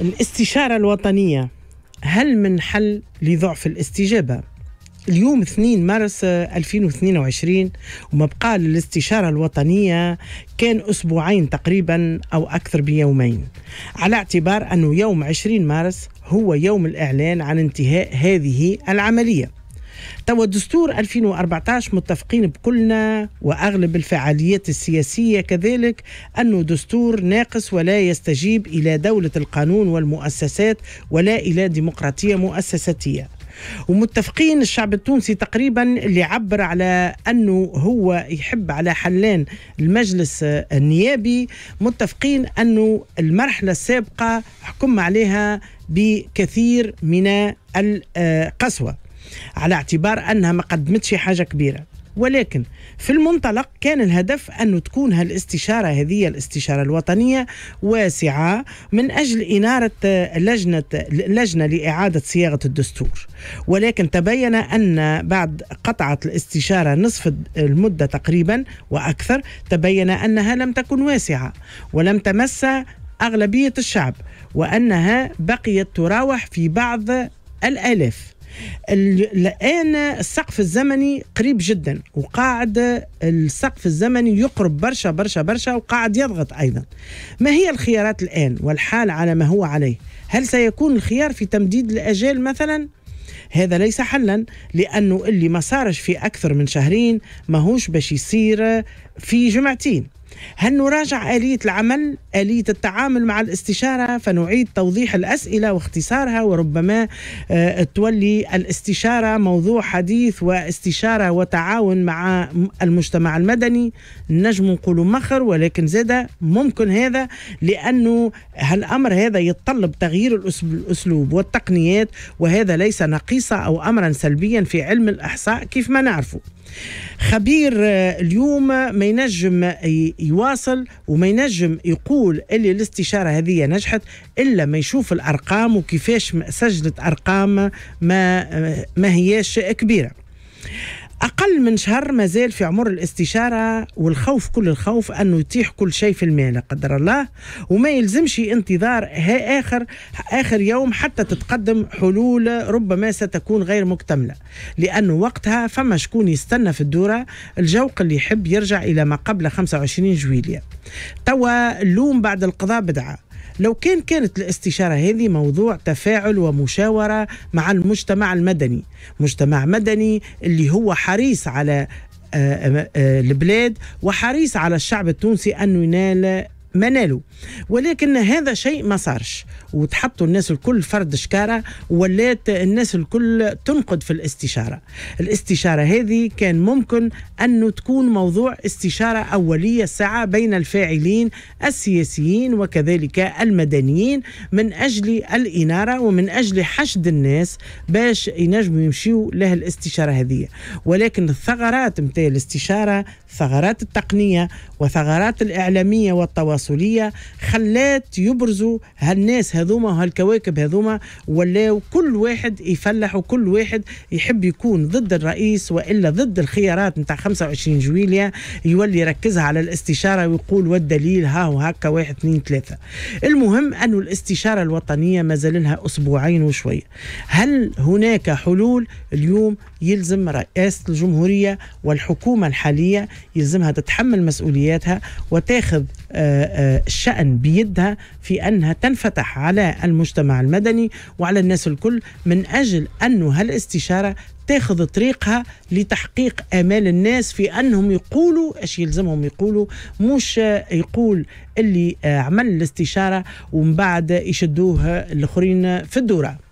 الاستشارة الوطنية هل من حل لضعف الاستجابة؟ اليوم 2 مارس 2022 بقى للاستشارة الوطنية كان أسبوعين تقريبا أو أكثر بيومين على اعتبار أنه يوم 20 مارس هو يوم الإعلان عن انتهاء هذه العملية توا دستور 2014 متفقين بكلنا واغلب الفعاليات السياسيه كذلك انه دستور ناقص ولا يستجيب الى دوله القانون والمؤسسات ولا الى ديمقراطيه مؤسساتيه ومتفقين الشعب التونسي تقريبا اللي عبر على انه هو يحب على حلان المجلس النيابي متفقين انه المرحله السابقه حكم عليها بكثير من القسوه على اعتبار انها ما قدمتش حاجه كبيره ولكن في المنطلق كان الهدف أن تكون هالاستشارة هذه الاستشارة الوطنية واسعة من أجل إنارة لجنة, لجنة لإعادة صياغة الدستور ولكن تبين أن بعد قطعت الاستشارة نصف المدة تقريبا وأكثر تبين أنها لم تكن واسعة ولم تمس أغلبية الشعب وأنها بقيت تراوح في بعض الآلاف الآن السقف الزمني قريب جدا وقاعد السقف الزمني يقرب برشا برشا برشا وقاعد يضغط أيضا ما هي الخيارات الآن والحال على ما هو عليه هل سيكون الخيار في تمديد الأجال مثلا؟ هذا ليس حلا لأنه اللي ما صارش في أكثر من شهرين ماهوش باش يصير في جمعتين هل نراجع آلية العمل آلية التعامل مع الاستشارة فنعيد توضيح الأسئلة واختصارها وربما آه، تولي الاستشارة موضوع حديث واستشارة وتعاون مع المجتمع المدني نجم نقول مخر ولكن زاد ممكن هذا لأنه هالأمر هذا يتطلب تغيير الأسلوب والتقنيات وهذا ليس نقيصة أو أمرا سلبيا في علم الإحصاء كيف ما نعرفه خبير آه، اليوم ما ينجم يواصل وما ينجم يقول اللي الاستشاره هذه نجحت الا ما يشوف الارقام وكيفاش سجلت ارقام ما ما هيش كبيره أقل من شهر مازال في عمر الاستشارة والخوف كل الخوف أنه يطيح كل شيء في الماء لا قدر الله وما يلزمش انتظار آخر آخر يوم حتى تتقدم حلول ربما ستكون غير مكتملة لأنه وقتها فما شكون يستنى في الدورة الجوق اللي يحب يرجع إلى ما قبل 25 جويلية توا اللوم بعد القضاء بدعه لو كان كانت الاستشارة هذه موضوع تفاعل ومشاورة مع المجتمع المدني مجتمع مدني اللي هو حريص على آه، آه، آه، البلاد وحريص على الشعب التونسي أن ينال منالو ولكن هذا شيء ما صارش وتحطوا الناس الكل فرد شكاره ولات الناس الكل تنقد في الاستشاره الاستشاره هذه كان ممكن انه تكون موضوع استشاره اوليه ساعه بين الفاعلين السياسيين وكذلك المدنيين من اجل الاناره ومن اجل حشد الناس باش ينجموا يمشيوا له الاستشاره هذه ولكن الثغرات نتاع الاستشاره ثغرات التقنيه وثغرات الاعلاميه والتواصل الرسولية خلات يبرزوا هالناس هذوما وهالكواكب هذوما ولاو كل واحد يفلح وكل واحد يحب يكون ضد الرئيس والا ضد الخيارات نتاع 25 جويليا يولي يركزها على الاستشاره ويقول والدليل ها وهكا واحد اثنين ثلاثه. المهم أن الاستشاره الوطنيه ما زال لها اسبوعين وشويه. هل هناك حلول اليوم يلزم رئاسه الجمهوريه والحكومه الحاليه يلزمها تتحمل مسؤولياتها وتاخذ آه، الشأن آه، بيدها في أنها تنفتح على المجتمع المدني وعلى الناس الكل من أجل أنه هالاستشارة تاخذ طريقها لتحقيق امال الناس في انهم يقولوا اش يلزمهم يقولوا مش يقول اللي آه، عمل الاستشاره ومن بعد يشدوه الاخرين في الدوره